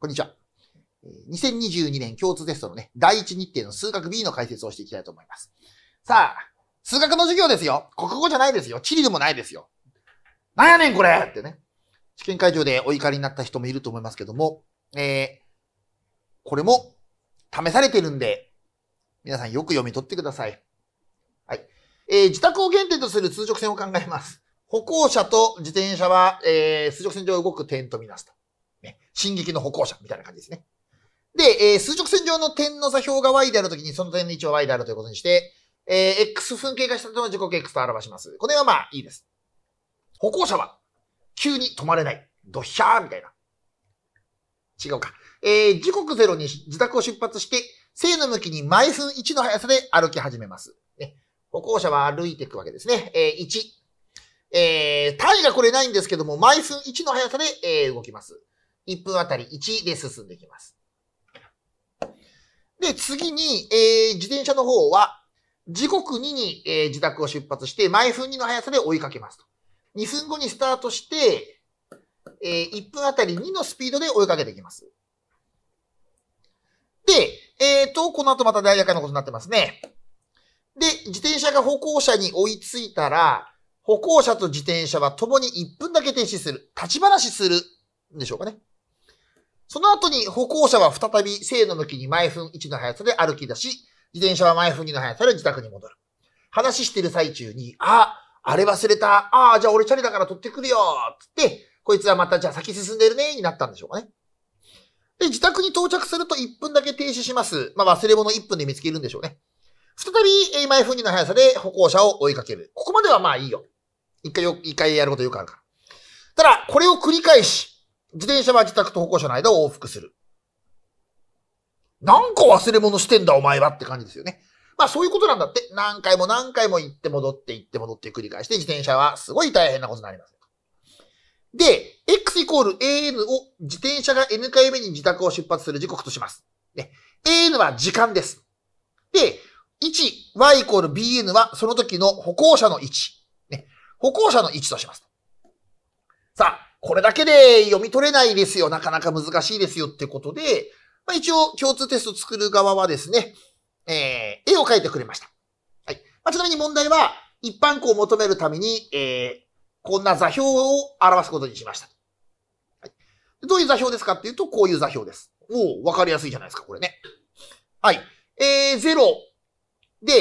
こんにちは。2022年共通テストのね、第一日程の数学 B の解説をしていきたいと思います。さあ、数学の授業ですよ。国語じゃないですよ。地理でもないですよ。なんやねんこれってね。試験会場でお怒りになった人もいると思いますけども、えー、これも試されてるんで、皆さんよく読み取ってください。はい。えー、自宅を原点とする通直線を考えます。歩行者と自転車は、えー、通直線上動く点とみなすと。ね、進撃の歩行者みたいな感じですね。で、えー、数直線上の点の座標が y であるときに、その点の位置は y であるということにして、えー、x 分経過したとの時刻 x と表します。これはまあいいです。歩行者は、急に止まれない。ドヒャーみたいな。違うか。えー、時刻0に自宅を出発して、正の向きに毎分1の速さで歩き始めます。ね、歩行者は歩いていくわけですね。えー、1。えー、単位がこれないんですけども、毎分1の速さで、えー、動きます。1分あたり1で進んでいきます。で、次に、えー、自転車の方は、時刻2に、えー、自宅を出発して、毎分2の速さで追いかけますと。2分後にスタートして、えー、1分あたり2のスピードで追いかけていきます。で、えっ、ー、と、この後また大学のことになってますね。で、自転車が歩行者に追いついたら、歩行者と自転車は共に1分だけ停止する。立ち話する。んでしょうかね。その後に歩行者は再び正の向きに毎分1の速さで歩き出し、自転車は毎分2の速さで自宅に戻る。話してる最中に、あ、あれ忘れた。ああ、じゃあ俺チャリだから取ってくるよ。つって、こいつはまたじゃあ先進んでるね、になったんでしょうかね。で、自宅に到着すると1分だけ停止します。まあ忘れ物1分で見つけるんでしょうね。再び、毎分2の速さで歩行者を追いかける。ここまではまあいいよ。一回よ、一回やることよくあるから。ただ、これを繰り返し、自転車は自宅と歩行者の間を往復する。何個忘れ物してんだお前はって感じですよね。まあそういうことなんだって。何回も何回も行って戻って行って戻って繰り返して自転車はすごい大変なことになります。で、x イコール an を自転車が n 回目に自宅を出発する時刻とします。ね、an は時間です。で、1、y イコール bn はその時の歩行者の位置。ね、歩行者の位置とします。さあ、これだけで読み取れないですよ。なかなか難しいですよってことで、まあ、一応共通テスト作る側はですね、えー、絵を描いてくれました。はい。まあ、ちなみに問題は、一般項を求めるために、えー、こんな座標を表すことにしました。はい、どういう座標ですかっていうと、こういう座標です。おー、わかりやすいじゃないですか、これね。はい。えー、0。で、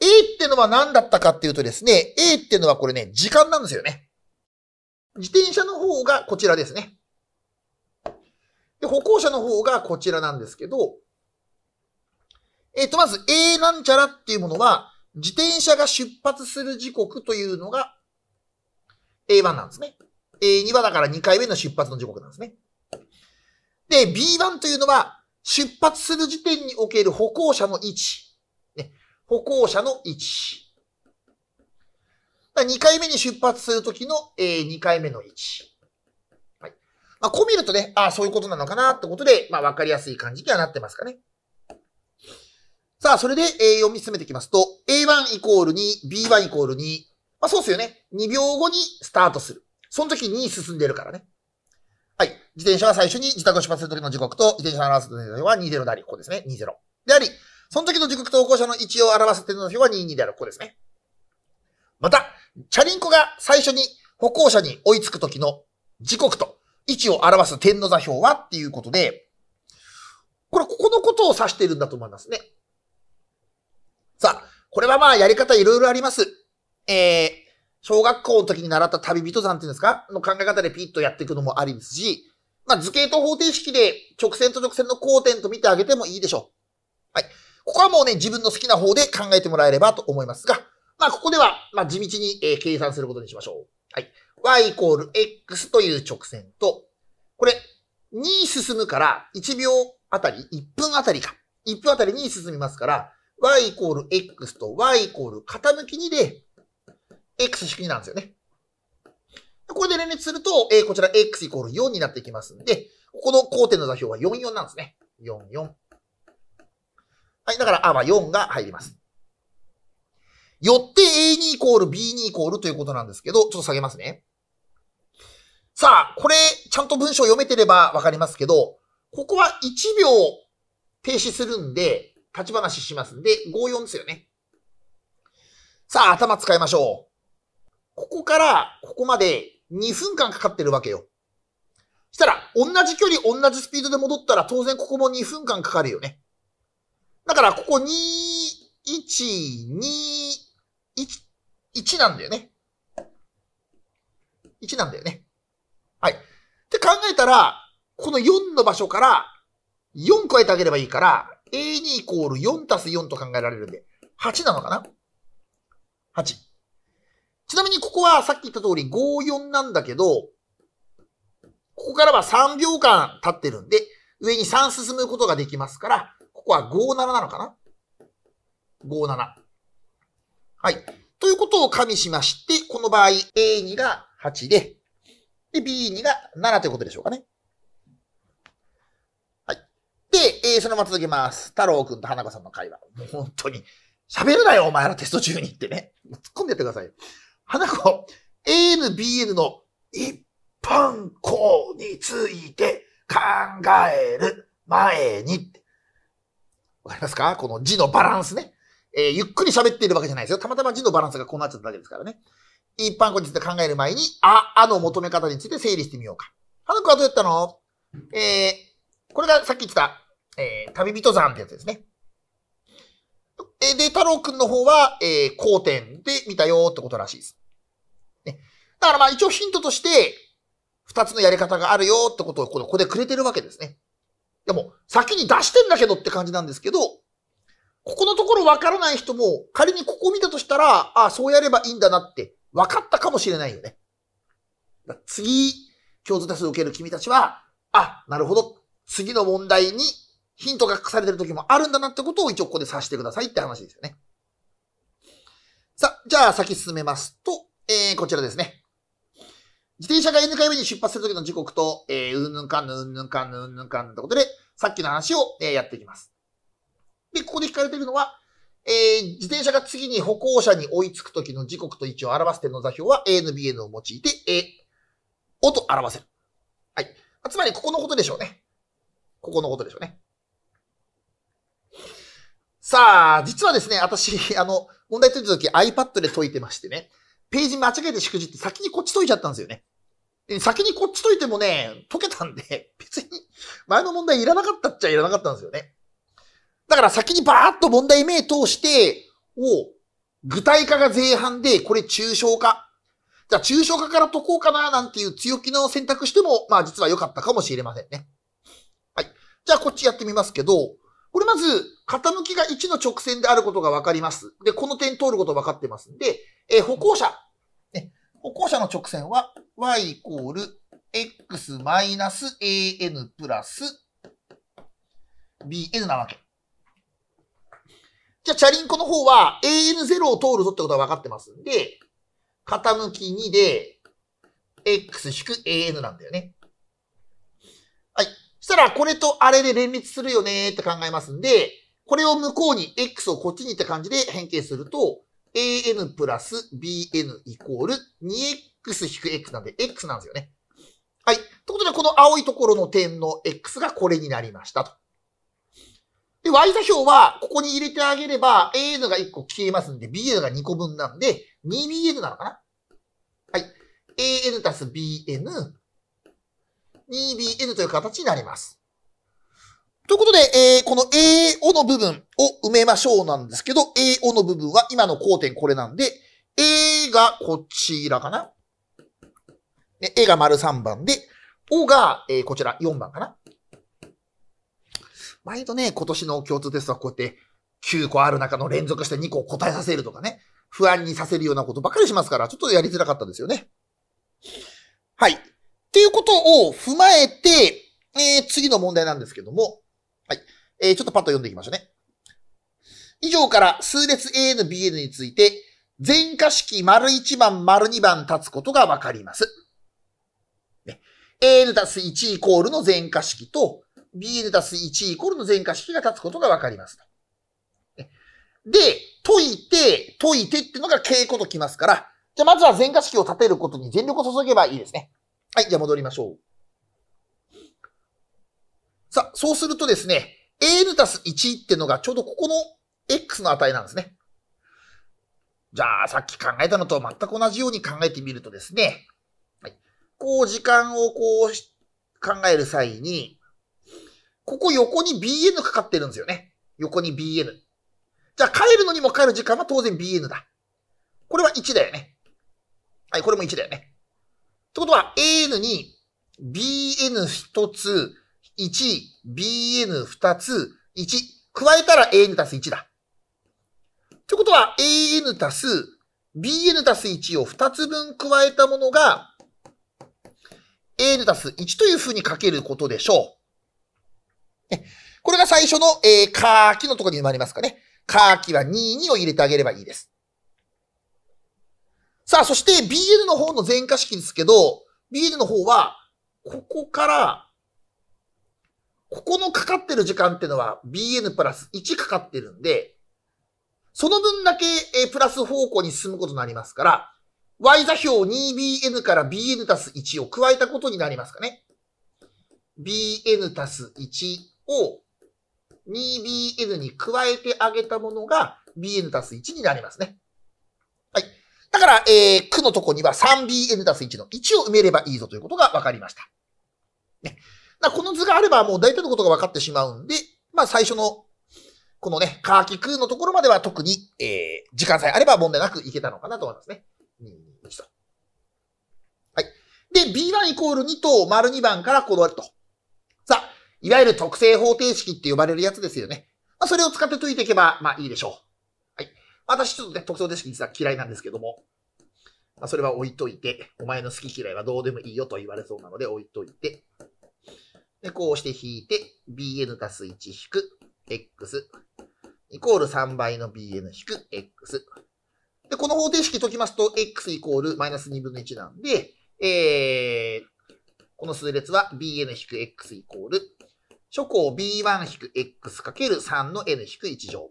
A ってのは何だったかっていうとですね、A ってのはこれね、時間なんですよね。自転車の方がこちらですね。で、歩行者の方がこちらなんですけど、えっ、ー、と、まず A なんちゃらっていうものは、自転車が出発する時刻というのが A1 なんですね。A2 はだから2回目の出発の時刻なんですね。で、B1 というのは、出発する時点における歩行者の位置。ね、歩行者の位置。だ2回目に出発するときの、えー、2回目の位置。はい。まあ、こう見るとね、ああ、そういうことなのかなってことで、まあ、わかりやすい感じにはなってますかね。さあ、それで、えー、読み進めていきますと、A1 イコール2、B1 イコール2。まあ、そうっすよね。2秒後にスタートする。その時に進んでるからね。はい。自転車は最初に自宅を出発するきの時刻と、自転車を表す時の時は20であり、ここですね。20。であり、その時の時刻と歩行者の位置を表す点の時は22である、ここですね。また、チャリンコが最初に歩行者に追いつく時の時刻と位置を表す点の座標はっていうことで、これ、ここのことを指しているんだと思いますね。さあ、これはまあ、やり方いろいろあります。えー、小学校の時に習った旅人さんっていうんですかの考え方でピッとやっていくのもありますし、まあ、図形と方程式で直線と直線の交点と見てあげてもいいでしょう。はい。ここはもうね、自分の好きな方で考えてもらえればと思いますが、まあ、ここでは、まあ、地道に、え計算することにしましょう。はい。y イコール x という直線と、これ、2進むから1秒あたり、1分あたりか。1分あたりに進みますから、y イコール x と y イコール傾き2で、x-2 なんですよね。これで連立すると、えー、こちら x イコール4になってきますんで、この交点の座標は44なんですね。44。はい、だから、あ、は4が入ります。よって A2 イコール B2 イコールということなんですけど、ちょっと下げますね。さあ、これ、ちゃんと文章読めてればわかりますけど、ここは1秒停止するんで、立ち話しますんで、54ですよね。さあ、頭使いましょう。ここからここまで2分間かかってるわけよ。したら、同じ距離、同じスピードで戻ったら、当然ここも2分間かかるよね。だから、ここ2、1、2、1、1なんだよね。1なんだよね。はい。って考えたら、この4の場所から4加えてあげればいいから、a2 イコール4たす4と考えられるんで、8なのかな ?8。ちなみにここはさっき言った通り54なんだけど、ここからは3秒間経ってるんで、上に3進むことができますから、ここは57なのかな ?57。はい。ということを加味しまして、この場合、A2 が8で、で、B2 が7ということでしょうかね。はい。で、えそのまま続けます。太郎くんと花子さんの会話。もう本当に、喋るなよ、お前らテスト中にってね。突っ込んでやってください。花子、AN、BN の一般校について考える前に。わかりますかこの字のバランスね。えー、ゆっくり喋っているわけじゃないですよ。たまたま字のバランスがこうなっちゃっただけですからね。一般語について考える前に、あ、あの求め方について整理してみようか。あの子はどうやったのえー、これがさっき言った、えー、旅人山ってやつですね。えー、で、太郎くんの方は、えー、交点で見たよってことらしいです。ね。だからまあ一応ヒントとして、二つのやり方があるよってことをここでくれてるわけですね。でも、先に出してんだけどって感じなんですけど、ここのところわからない人も、仮にここを見たとしたら、ああ、そうやればいいんだなって分かったかもしれないよね。次、共通多数を受ける君たちは、あ、なるほど。次の問題にヒントが隠されてる時もあるんだなってことを一応ここで指してくださいって話ですよね。さあ、じゃあ先進めますと、えー、こちらですね。自転車が N 回目に出発する時の時刻と、えー、うんぬんかんぬんぬんかんぬんぬんかんぬんってことで、さっきの話を、えー、やっていきます。で、ここで聞かれているのは、えー、自転車が次に歩行者に追いつく時の時刻と位置を表す点の座標は ANBN を用いて A、をと表せる。はい。つまり、ここのことでしょうね。ここのことでしょうね。さあ、実はですね、私、あの、問題解いたき iPad で解いてましてね、ページ間違えてしくじって先にこっち解いちゃったんですよね。先にこっち解いてもね、解けたんで、別に前の問題いらなかったっちゃいらなかったんですよね。だから先にバーッと問題名通して、を具体化が前半で、これ抽象化。じゃあ抽象化から解こうかななんていう強気の選択しても、まあ実は良かったかもしれませんね。はい。じゃあこっちやってみますけど、これまず、傾きが1の直線であることが分かります。で、この点通ること分かってますんで、えー、歩行者。ね、歩行者の直線は、y イコール x マイナス an プラス bn なわけ。じゃあ、チャリンコの方は AN0 を通るぞってことは分かってますんで、傾き2で、x-an なんだよね。はい。したら、これとあれで連立するよねって考えますんで、これを向こうに x をこっちにって感じで変形すると、an プラス bn イコール 2x-x なんで x なんですよね。はい。ということで、この青いところの点の x がこれになりましたと。で、Y 座標は、ここに入れてあげれば、AN が1個消えますんで、BN が2個分なんで、2BN なのかなはい。AN たす BN、2BN という形になります。ということで、えー、この AO の部分を埋めましょうなんですけど、AO の部分は今の交点これなんで、A がこちらかな、ね、?A が丸3番で、O が、えー、こちら4番かな毎度ね、今年の共通テストはこうやって9個ある中の連続して2個答えさせるとかね、不安にさせるようなことばかりしますから、ちょっとやりづらかったですよね。はい。っていうことを踏まえて、えー、次の問題なんですけども、はい。えー、ちょっとパッと読んでいきましょうね。以上から数列 ANBN について、全化式丸1番丸2番立つことがわかります。ね、AN たす1イコールの全化式と、bn たす1イコールの全化式が立つことがわかります。で、解いて、解いてっていうのが傾向ときますから、じゃあまずは全化式を立てることに全力を注げばいいですね。はい、じゃあ戻りましょう。さあ、そうするとですね、an たす1ってうのがちょうどここの x の値なんですね。じゃあ、さっき考えたのと全く同じように考えてみるとですね、はい、こう時間をこう考える際に、ここ横に BN かかってるんですよね。横に BN。じゃあ帰るのにも帰る時間は当然 BN だ。これは1だよね。はい、これも1だよね。ってことは AN に BN1 つ、1、BN2 つ、1。加えたら AN 足す1だ。ってことは AN 足す BN 足す1を2つ分加えたものが AN 足す1という風に書けることでしょう。これが最初の、えー、カーキのところに埋まりますかね。カーキは22を入れてあげればいいです。さあ、そして b n の方の全化式ですけど、b n の方は、ここから、ここのかかってる時間っていうのは BN プラス1かかってるんで、その分だけ、えプラス方向に進むことになりますから、y 座標 2bn から bn 足す1を加えたことになりますかね。bn 足す1を 2bn に加えてあげたものが bn たす1になりますね。はい。だから、えー、9のとこには 3bn たす1の1を埋めればいいぞということが分かりました。ね。だこの図があればもう大体のことが分かってしまうんで、まあ最初の、このね、カーキ空のところまでは特に、えー、時間さえあれば問題なくいけたのかなと思いますね。2、1と。はい。で、b1 イコール2と丸2番からこだわると。いわゆる特性方程式って呼ばれるやつですよね。まあ、それを使って解いていけば、まあいいでしょう。はい。私ちょっとね、特性方程式実は嫌いなんですけども、まあ、それは置いといて、お前の好き嫌いはどうでもいいよと言われそうなので置いといて、で、こうして引いて、bn たす1引く x イコール3倍の bn 引く x。で、この方程式解きますと、x イコールマイナス2分の1なんで、えー、この数列は bn 引く x イコール初項 b1-x×3 の n-1 乗。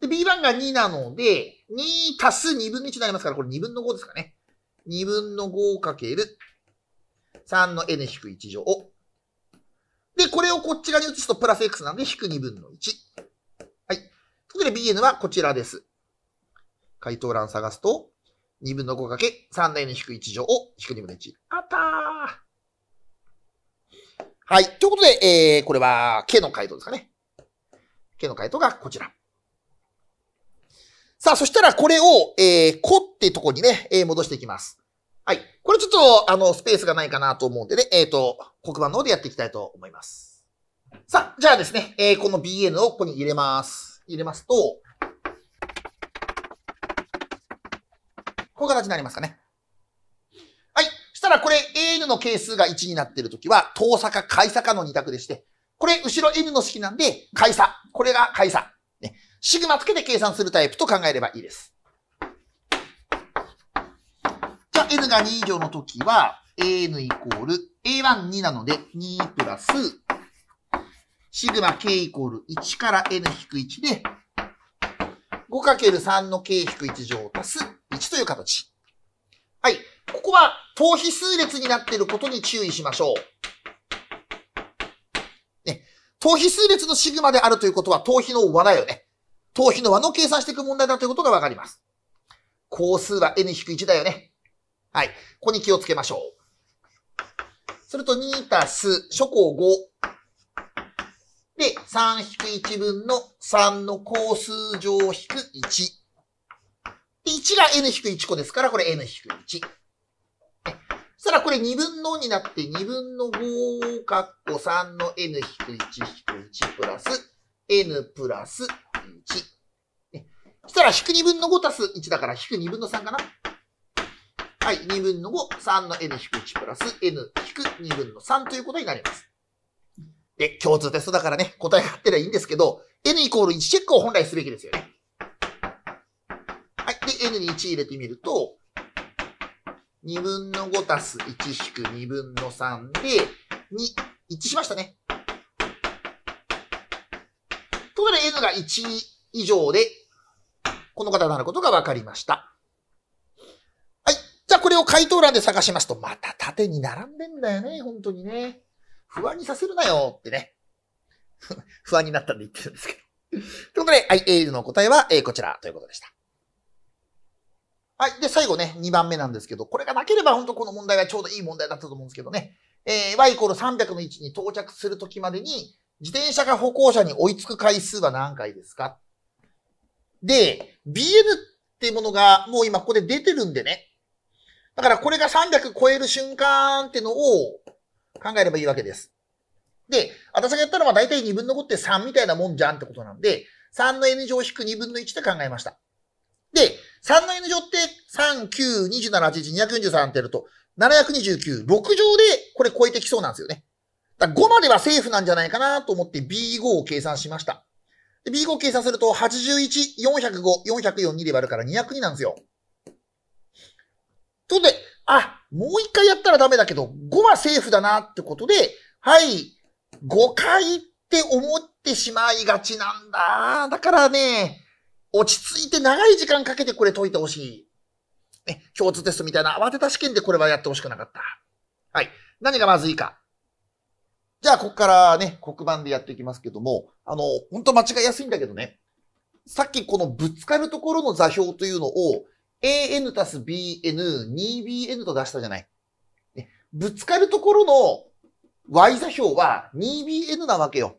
で、b1 が2なので、2足す2分の1になりますから、これ2分の5ですかね。2分の 5×3 の n-1 乗。で、これをこっち側に移すとプラス x なんで、引く2分の1。はい。ということで bn はこちらです。回答欄探すと、2分の 5×3 の n-1 乗を引く2分の1。あったーはい。ということで、えー、これは、K の回答ですかね。K の回答がこちら。さあ、そしたらこれを、えー、こってとこにね、えー、戻していきます。はい。これちょっと、あの、スペースがないかなと思うんでね、えっ、ー、と、黒板の方でやっていきたいと思います。さあ、じゃあですね、えー、この BN をここに入れます。入れますと、こういう形になりますかね。N の係数が1になっているときは、等差か解差かの2択でして、これ後ろ N の式なんで、解差。これが解差。ね。シグマつけて計算するタイプと考えればいいです。じゃあ N が2以上のときは、N イコール A12 なので2プラス、シグマ K イコール1から N-1 で、5×3 の K-1 乗足す1という形。はい。ここは等比数列になっていることに注意しましょう。ね、等比数列のシグマであるということは等比の和だよね。等比の和の計算していく問題だということがわかります。項数は n-1 だよね。はい。ここに気をつけましょう。すると2たす初項5。で、3-1分の3の項数乗引く1。1が n-1 個ですから、これ n-1。したらこれ2分のになって2分の5かっこ3の n 引く1引く1プラス n プラス1。そしたら引く2分の5足す1だから引く2分の3かな。はい、2分の5、3の n 引く1プラス n 引く2分の3ということになります。で、共通テストだからね、答えがあってりゃいいんですけど、n イコール1チェックを本来すべきですよね。はい。で、n に1入れてみると、2分の5たす1引く2分の3で、2、一致しましたね。ということで n が1以上で、この方になることが分かりました。はい。じゃあこれを回答欄で探しますと、また縦に並んでんだよね、本当にね。不安にさせるなよってね。不安になったんで言ってるんですけど。ということで、はい、A の答えは、えこちらということでした。はい。で、最後ね、2番目なんですけど、これがなければ本当この問題がちょうどいい問題だったと思うんですけどね。えー、y イコール300の位置に到着するときまでに、自転車が歩行者に追いつく回数は何回ですかで、BN っていうものがもう今ここで出てるんでね。だからこれが300超える瞬間ってのを考えればいいわけです。で、私がやったのは大体2分の5って3みたいなもんじゃんってことなんで、3の n 乗引く2分の1で考えました。3の N 乗って、3、9、27、8、243ってやると、729、6乗で、これ超えてきそうなんですよね。だ5まではセーフなんじゃないかなと思って B5 を計算しました。B5 を計算すると、81、405、404で割るから202なんですよ。ということで、あ、もう一回やったらダメだけど、5はセーフだなってことで、はい、5回って思ってしまいがちなんだ。だからね、落ち着いて長い時間かけてこれ解いてほしい。ね、共通テストみたいな慌てた試験でこれはやってほしくなかった。はい。何がまずいか。じゃあ、ここからね、黒板でやっていきますけども、あの、本当間違いやすいんだけどね。さっきこのぶつかるところの座標というのを、an たす bn、2bn と出したじゃない。ね、ぶつかるところの y 座標は 2bn なわけよ。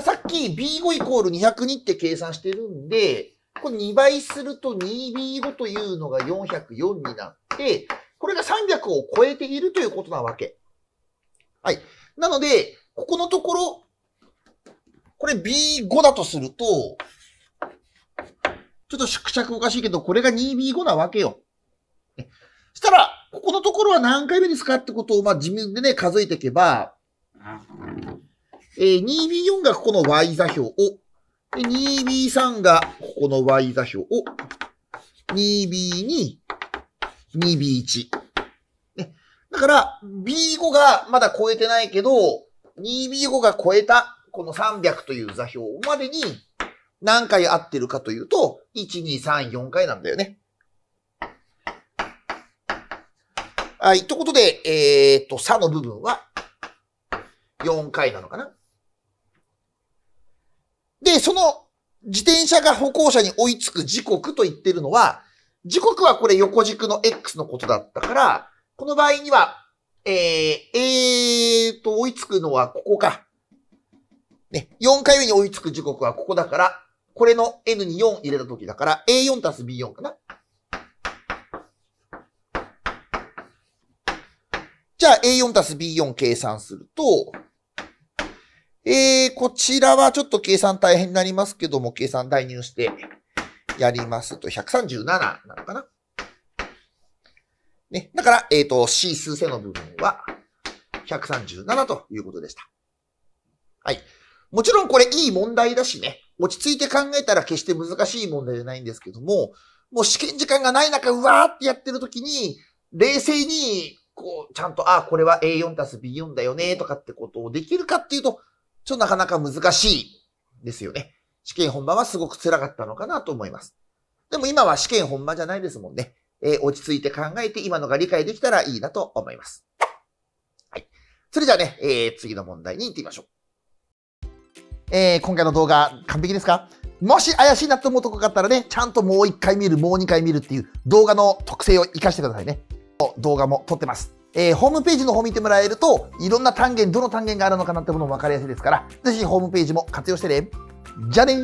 さっき B5 イコール202って計算してるんで、これ2倍すると 2B5 というのが404になって、これが300を超えているということなわけ。はい。なので、ここのところ、これ B5 だとすると、ちょっと縮尺おかしいけど、これが 2B5 なわけよ。そしたら、ここのところは何回目ですかってことを、まあ自分でね、数えていけば、えー、2B4 がここの y 座標を、2B3 がここの y 座標を、2B2、2B1。ね。だから、B5 がまだ超えてないけど、2B5 が超えた、この300という座標までに、何回合ってるかというと、1、2、3、4回なんだよね。はい。ということで、えー、っと、差の部分は、4回なのかなで、その自転車が歩行者に追いつく時刻と言ってるのは、時刻はこれ横軸の X のことだったから、この場合には、えー、えーと、追いつくのはここか。ね、4回目に追いつく時刻はここだから、これの N に4入れた時だから、A4 たす B4 かな。じゃあ A4 たす B4 計算すると、えー、こちらはちょっと計算大変になりますけども、計算代入してやりますと、137なのかなね。だから、えっ、ー、と、C 数性の部分は137ということでした。はい。もちろんこれいい問題だしね。落ち着いて考えたら決して難しい問題じゃないんですけども、もう試験時間がない中、うわーってやってる時に、冷静に、こう、ちゃんと、あ、これは A4 たす B4 だよね、とかってことをできるかっていうと、ちょっとなかなか難しいですよね。試験本番はすごく辛かったのかなと思います。でも今は試験本番じゃないですもんね。えー、落ち着いて考えて今のが理解できたらいいなと思います。はい。それじゃあね、えー、次の問題に行ってみましょう。えー、今回の動画完璧ですかもし怪しいなと思うとこがあったらね、ちゃんともう一回見る、もう二回見るっていう動画の特性を活かしてくださいね。動画も撮ってます。えー、ホームページの方見てもらえると、いろんな単元、どの単元があるのかなってものもわかりやすいですから、ぜひホームページも活用してね。じゃあね